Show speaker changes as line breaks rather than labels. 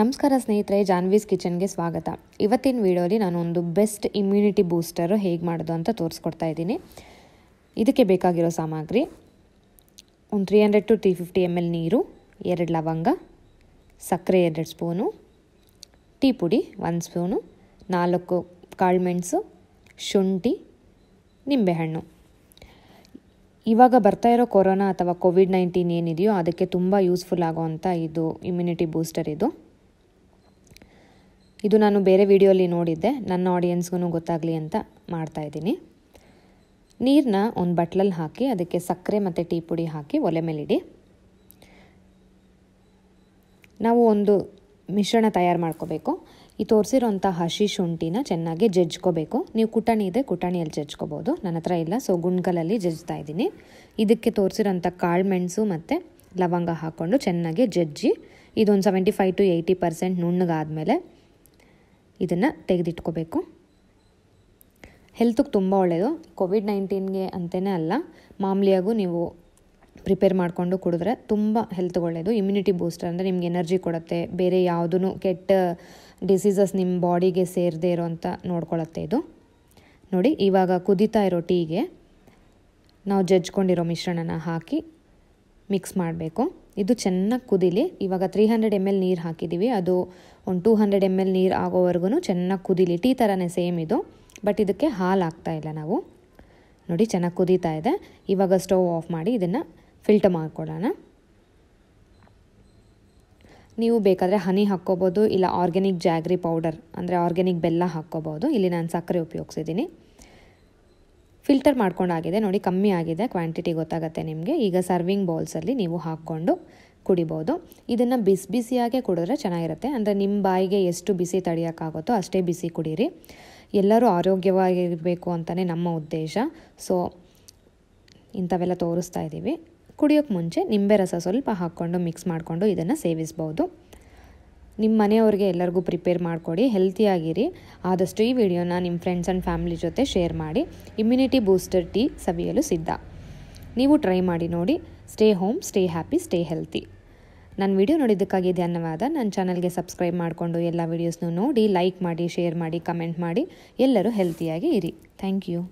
ನಮಸ್ಕಾರ ಸ್ನೇಹಿತರೆ ಜಾನ್ವೀಸ್ ಕಿಚನ್ಗೆ ಸ್ವಾಗತ ಇವತ್ತಿನ ವಿಡಿಯೋಲಿ ಒಂದು ಬೆಸ್ಟ್ ಇಮ್ಯುನಿಟಿ ಬೂಸ್ಟರು ಹೇಗೆ ಮಾಡೋದು ಅಂತ ತೋರಿಸ್ಕೊಡ್ತಾ ಇದ್ದೀನಿ ಇದಕ್ಕೆ ಬೇಕಾಗಿರೋ ಸಾಮಗ್ರಿ ಒಂದು three hundred to three fifty M L ನೀರು ಎರಡು ಲವಂಗ ಸಕ್ಕರೆ ಎರಡು ಸ್ಪೂನು ಟೀ ಪುಡಿ ಒಂದು ಸ್ಪೂನು ನಾಲ್ಕು ಕಾಳುಮೆಣಸು ಶುಂಠಿ ನಿಂಬೆಹಣ್ಣು ಇವಾಗ ಬರ್ತಾ ಇರೋ ಕೊರೋನಾ ಅಥವಾ ಕೋವಿಡ್ ನೈನ್ಟೀನ್ ಏನಿದೆಯೋ ಅದಕ್ಕೆ ತುಂಬ ಯೂಸ್ಫುಲ್ ಆಗೋವಂಥ ಇದು ಇಮ್ಯುನಿಟಿ ಬೂಸ್ಟರ್ ಇದು ಇದು ನಾನು ಬೇರೆ ವಿಡಿಯೋಲಿ ನೋಡಿದ್ದೆ ನನ್ನ ಆಡಿಯನ್ಸ್ಗೂ ಗೊತ್ತಾಗಲಿ ಅಂತ ಮಾಡ್ತಾಯಿದ್ದೀನಿ ನೀರನ್ನ ಒಂದು ಬಟ್ಲಲ್ಲಿ ಹಾಕಿ ಅದಕ್ಕೆ ಸಕ್ಕರೆ ಮತ್ತು ಟೀ ಪುಡಿ ಹಾಕಿ ಒಲೆ ಮೇಲಿಡಿ ನಾವು ಒಂದು ಮಿಶ್ರಣ ತಯಾರು ಮಾಡ್ಕೋಬೇಕು ಈ ತೋರಿಸಿರೋಂಥ ಹಸಿ ಶುಂಠಿನ ಚೆನ್ನಾಗಿ ಜಜ್ಕೋಬೇಕು ನೀವು ಕುಟಾಣಿ ಇದೆ ಕುಟಾಣಿಯಲ್ಲಿ ಜಜ್ಕೋಬೋದು ನನ್ನ ಹತ್ರ ಇಲ್ಲ ಸೊ ಗುಂಡ್ಕಲಲ್ಲಿ ಜಜ್ಜ್ತಾ ಇದ್ದೀನಿ ಇದಕ್ಕೆ ತೋರಿಸಿರೋಂಥ ಕಾಳು ಮೆಣಸು ಮತ್ತು ಲವಂಗ ಹಾಕ್ಕೊಂಡು ಚೆನ್ನಾಗಿ ಜಜ್ಜಿ ಇದೊಂದು seventy five to eighty percent ನುಣ್ಣಗಾದಮೇಲೆ ಇದನ್ನು ತೆಗೆದಿಟ್ಕೋಬೇಕು ಹೆಲ್ತ್ಗೆ ತುಂಬ ಒಳ್ಳೆಯದು ಕೋವಿಡ್ ನೈನ್ಟೀನ್ಗೆ ಅಂತಲೇ ಅಲ್ಲ ಮಾಮೂಲಿಯಾಗೂ ನೀವು ಪ್ರಿಪೇರ್ ಮಾಡಿಕೊಂಡು ಕುಡಿದ್ರೆ ತುಂಬ ಹೆಲ್ತ್ಗೆ ಒಳ್ಳೆಯದು ಇಮ್ಯುನಿಟಿ ಬೂಸ್ಟರ್ ಅಂದರೆ ನಿಮ್ಗೆ ಎನರ್ಜಿ ಕೊಡುತ್ತೆ ಬೇರೆ ಯಾವುದೂ ಕೆಟ್ಟ ಡಿಸೀಸಸ್ ನಿಮ್ಮ ಬಾಡಿಗೆ ಸೇರದೇ ಅಂತ ನೋಡ್ಕೊಳತ್ತೆ ಇದು ನೋಡಿ ಇವಾಗ ಕುದೀತಾ ಇರೋ ಟೀಗೆ ನಾವು ಜಜ್ಕೊಂಡಿರೋ ಮಿಶ್ರಣನ ಹಾಕಿ ಮಿಕ್ಸ್ ಮಾಡಬೇಕು ಇದು ಚೆನ್ನಾಗಿ ಕುದೀಲಿ ಇವಾಗ ತ್ರೀ ಹಂಡ್ರೆಡ್ ಎಮ್ ಎಲ್ ನೀರು ಹಾಕಿದ್ದೀವಿ ಅದು ಒಂದು ಟೂ ಹಂಡ್ರೆಡ್ ಎಮ್ ಎಲ್ ನೀರು ಆಗೋವರೆಗೂ ಚೆನ್ನಾಗಿ ಕುದೀಲಿ ಟೀ ಥರನೇ ಸೇಮ್ ಇದು ಬಟ್ ಇದಕ್ಕೆ ಹಾಲು ಹಾಕ್ತಾ ಇಲ್ಲ ನಾವು ನೋಡಿ ಚೆನ್ನಾಗಿ ಕುದೀತಾ ಇದೆ ಇವಾಗ ಸ್ಟವ್ ಆಫ್ ಮಾಡಿ ಇದನ್ನು ಫಿಲ್ಟರ್ ಮಾಡ್ಕೊಡೋಣ ನೀವು ಬೇಕಾದರೆ ಹನಿ ಹಾಕ್ಕೋಬೋದು ಇಲ್ಲ ಆರ್ಗ್ಯಾನಿಕ್ ಜಾಗ್ರಿ ಪೌಡರ್ ಅಂದರೆ ಆರ್ಗ್ಯಾನಿಕ್ ಬೆಲ್ಲ ಹಾಕ್ಕೋಬೋದು ಇಲ್ಲಿ ನಾನು ಸಕ್ಕರೆ ಉಪಯೋಗಿಸಿದ್ದೀನಿ ಫಿಲ್ಟರ್ ಮಾಡ್ಕೊಂಡಾಗಿದೆ ನೋಡಿ ಕಮ್ಮಿ ಆಗಿದೆ ಕ್ವಾಂಟಿಟಿ ಗೊತ್ತಾಗುತ್ತೆ ನಿಮಗೆ ಈಗ ಸರ್ವಿಂಗ್ ಬೌಲ್ಸಲ್ಲಿ ನೀವು ಹಾಕ್ಕೊಂಡು ಕುಡಿಬೋದು ಇದನ್ನು ಬಿಸಿ ಬಿಸಿಯಾಗೇ ಕುಡಿದ್ರೆ ಚೆನ್ನಾಗಿರುತ್ತೆ ಅಂದರೆ ನಿಮ್ಮ ಬಾಯಿಗೆ ಎಷ್ಟು ಬಿಸಿ ತಡೆಯೋಕ್ಕಾಗುತ್ತೋ ಅಷ್ಟೇ ಬಿಸಿ ಕುಡೀರಿ ಎಲ್ಲರೂ ಆರೋಗ್ಯವಾಗಿರಬೇಕು ಅಂತಲೇ ನಮ್ಮ ಉದ್ದೇಶ ಸೊ ಇಂಥವೆಲ್ಲ ತೋರಿಸ್ತಾ ಇದ್ದೀವಿ ಕುಡಿಯೋಕ್ಕೆ ಮುಂಚೆ ನಿಂಬೆ ರಸ ಸ್ವಲ್ಪ ಹಾಕ್ಕೊಂಡು ಮಿಕ್ಸ್ ಮಾಡಿಕೊಂಡು ಇದನ್ನು ಸೇವಿಸ್ಬೋದು ನಿಮ್ಮ ಮನೆಯವ್ರಿಗೆ ಎಲ್ಲರಿಗೂ ಪ್ರಿಪೇರ್ ಮಾಡಿಕೊಡಿ ಹೆಲ್ತಿಯಾಗಿರಿ ಆದಷ್ಟು ಈ ವಿಡಿಯೋನ ನಿಮ್ಮ ಫ್ರೆಂಡ್ಸ್ ಆ್ಯಂಡ್ ಫ್ಯಾಮಿಲಿ ಜೊತೆ ಶೇರ್ ಮಾಡಿ ಇಮ್ಯುನಿಟಿ ಬೂಸ್ಟರ್ ಟೀ ಸವಿಯಲು ಸಿದ್ಧ ನೀವು ಟ್ರೈ ಮಾಡಿ ನೋಡಿ stay home stay happy stay healthy ನನ್ನ ವಿಡಿಯೋ ನೋಡಿದ್ದಕ್ಕಾಗಿ ಧನ್ಯವಾದ ನನ್ನ ಚಾನಲ್ಗೆ ಸಬ್ಸ್ಕ್ರೈಬ್ ಮಾಡಿಕೊಂಡು ಎಲ್ಲ ವೀಡಿಯೋಸ್ನೂ ನೋಡಿ ಲೈಕ್ ಮಾಡಿ ಶೇರ್ ಮಾಡಿ ಕಮೆಂಟ್ ಮಾಡಿ ಎಲ್ಲರೂ ಹೆಲ್ತಿಯಾಗಿ ಇರಿ ಥ್ಯಾಂಕ್ ಯು